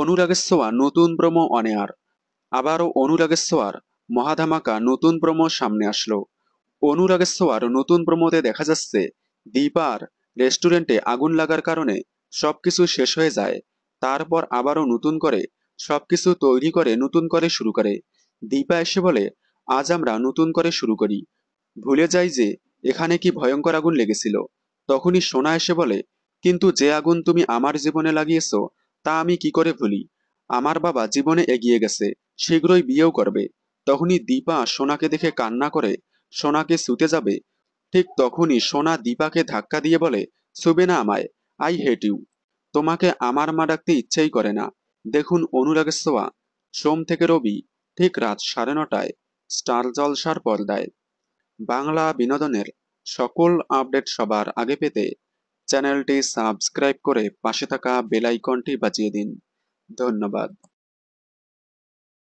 অনুরাগেশ্বর নতুন ব্রহ্ম অনেয়ার আবারও অনুরাগেশ্বর মহাধামাকা নতুন ব্রহ্ম সামনে আসলো অনুরাগেশ্বর নতুন ব্রহ্মতে দেখা যাচ্ছে দীপার রেস্টুরেন্টে আগুন লাগার কারণে সবকিছু শেষ হয়ে যায় তারপর আবারও নতুন করে সবকিছু তৈরি করে নতুন করে শুরু করে দীপা এসে বলে আজ আমরা নতুন করে শুরু করি ভুলে যাই যে এখানে কি ভয়ঙ্কর আগুন লেগেছিল তখনই সোনা এসে বলে কিন্তু যে আগুন তুমি আমার জীবনে লাগিয়েছো তা আমি কি করে ভুলি আমার বাবা জীবনে এগিয়ে গেছে শীঘ্রই বিয়েও করবে তখনই দীপা সোনাকে দেখে কান্না করে সোনাকে শুতে যাবে ঠিক তখনই সোনা দীপাকে ধাক্কা দিয়ে বলে শুবে না আমায় আই হেট ইউ তোমাকে আমার মা ডাকতে ইচ্ছেই করে না দেখুন অনুরাগের সোয়া সোম থেকে রবি ঠিক রাত সাড়ে নটায় স্টার জলসার পর্দায় বাংলা বিনোদনের সকল আপডেট সবার আগে পেতে চ্যানেলটি সাবস্ক্রাইব করে পাশে থাকা বেল আইকনটি বাজিয়ে দিন ধন্যবাদ